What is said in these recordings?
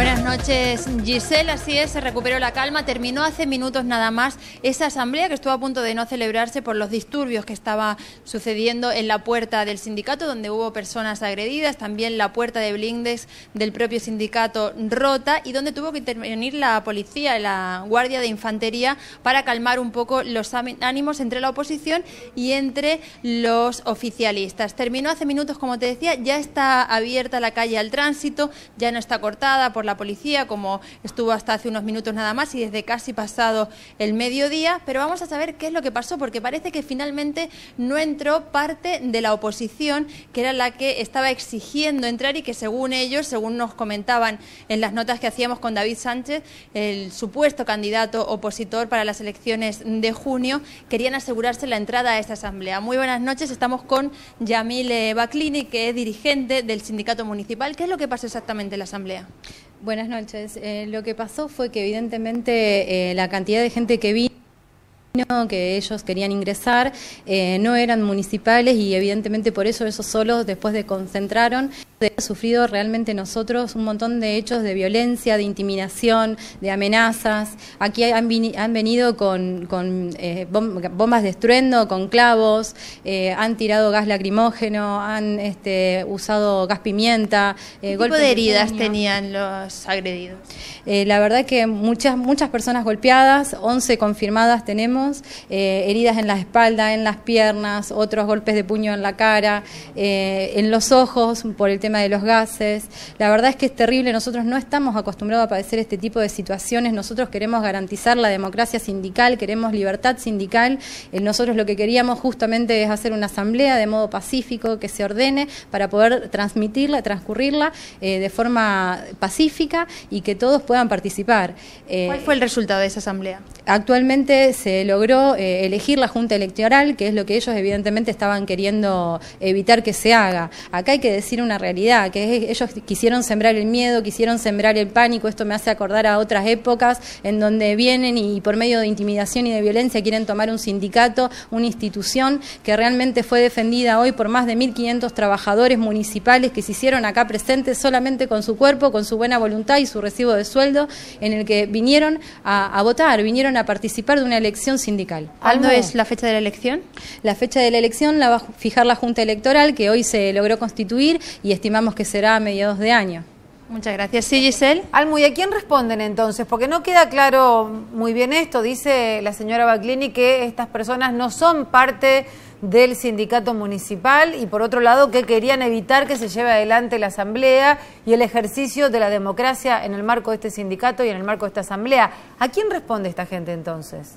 Buenas noches, Giselle. Así es, se recuperó la calma. Terminó hace minutos nada más esa asamblea que estuvo a punto de no celebrarse por los disturbios que estaba sucediendo en la puerta del sindicato, donde hubo personas agredidas, también la puerta de blindes del propio sindicato rota y donde tuvo que intervenir la policía, la Guardia de Infantería, para calmar un poco los ánimos entre la oposición y entre los oficialistas. Terminó hace minutos, como te decía, ya está abierta la calle al tránsito, ya no está cortada por la la policía, como estuvo hasta hace unos minutos nada más y desde casi pasado el mediodía, pero vamos a saber qué es lo que pasó, porque parece que finalmente no entró parte de la oposición, que era la que estaba exigiendo entrar y que según ellos, según nos comentaban en las notas que hacíamos con David Sánchez, el supuesto candidato opositor para las elecciones de junio, querían asegurarse la entrada a esta asamblea. Muy buenas noches, estamos con Yamil Baclini, que es dirigente del sindicato municipal. ¿Qué es lo que pasó exactamente en la asamblea? Buenas noches. Eh, lo que pasó fue que evidentemente eh, la cantidad de gente que vi que ellos querían ingresar eh, no eran municipales y evidentemente por eso esos solos después de concentraron han sufrido realmente nosotros un montón de hechos de violencia, de intimidación, de amenazas. Aquí han, venido con, eh, bombas de estruendo, con clavos, eh, han tirado gas lacrimógeno, han este, usado gas pimienta. ¿Qué tipo de heridas tenían los agredidos? la verdad que muchas, muchas personas golpeadas, 11 confirmadas tenemos eh, heridas en la espalda, en las piernas, otros golpes de puño en la cara, eh, en los ojos por el tema de los gases. La verdad es que es terrible, nosotros no estamos acostumbrados a padecer este tipo de situaciones, nosotros queremos garantizar la democracia sindical, queremos libertad sindical, eh, nosotros lo que queríamos justamente es hacer una asamblea de modo pacífico que se ordene para poder transmitirla, transcurrirla de forma pacífica y que todos puedan participar. ¿Cuál fue el resultado de esa asamblea? Actualmente se logró eh, elegir la Junta Electoral, que es lo que ellos evidentemente estaban queriendo evitar que se haga. Acá hay que decir una realidad, que ellos quisieron sembrar el miedo, quisieron sembrar el pánico, esto me hace acordar a otras épocas en donde vienen y por medio de intimidación y de violencia quieren tomar un sindicato, una institución que realmente fue defendida hoy por más de 1.500 trabajadores municipales que se hicieron acá presentes solamente con su cuerpo, con su buena voluntad y su recibo de sueldo, en el que vinieron a votar, vinieron a participar de una elección sindical. ¿Cuándo es la fecha de la elección? La fecha de la elección la va a fijar la Junta Electoral, que hoy se logró constituir y estimamos que será a mediados de año. Muchas gracias. Sí, Giselle. ¿y ¿a quién responden entonces? Porque no queda claro muy bien esto. Dice la señora Baclini que estas personas no son parte del sindicato municipal y por otro lado que querían evitar que se lleve adelante la asamblea y el ejercicio de la democracia en el marco de este sindicato y en el marco de esta asamblea. ¿A quién responde esta gente entonces?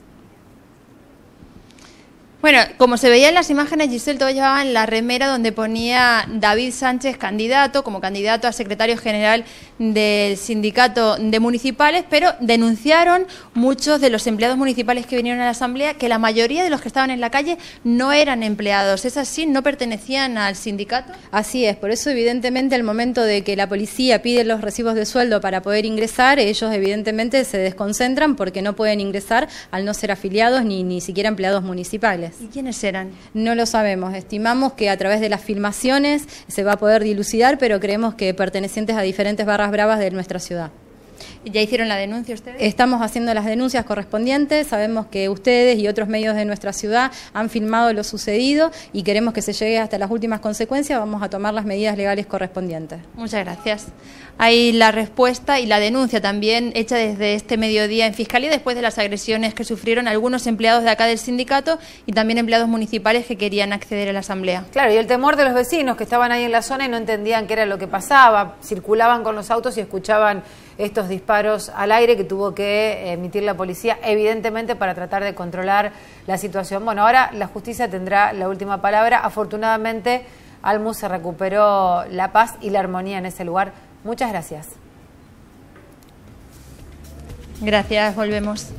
Bueno, como se veía en las imágenes, Giselle todavía llevaba en la remera donde ponía David Sánchez candidato, como candidato a secretario general del sindicato de municipales, pero denunciaron muchos de los empleados municipales que vinieron a la asamblea que la mayoría de los que estaban en la calle no eran empleados. ¿Es así? ¿No pertenecían al sindicato? Así es, por eso evidentemente al momento de que la policía pide los recibos de sueldo para poder ingresar, ellos evidentemente se desconcentran porque no pueden ingresar al no ser afiliados ni, ni siquiera empleados municipales. ¿Y quiénes eran? No lo sabemos. Estimamos que a través de las filmaciones se va a poder dilucidar, pero creemos que pertenecientes a diferentes barras bravas de nuestra ciudad. ¿Ya hicieron la denuncia ustedes? Estamos haciendo las denuncias correspondientes, sabemos que ustedes y otros medios de nuestra ciudad han filmado lo sucedido y queremos que se llegue hasta las últimas consecuencias, vamos a tomar las medidas legales correspondientes. Muchas gracias. Hay la respuesta y la denuncia también hecha desde este mediodía en Fiscalía después de las agresiones que sufrieron algunos empleados de acá del sindicato y también empleados municipales que querían acceder a la asamblea. Claro, y el temor de los vecinos que estaban ahí en la zona y no entendían qué era lo que pasaba, circulaban con los autos y escuchaban estos disparos al aire que tuvo que eh, emitir la policía, evidentemente para tratar de controlar la situación. Bueno, ahora la justicia tendrá la última palabra. Afortunadamente, Almu se recuperó la paz y la armonía en ese lugar. Muchas gracias. Gracias, volvemos.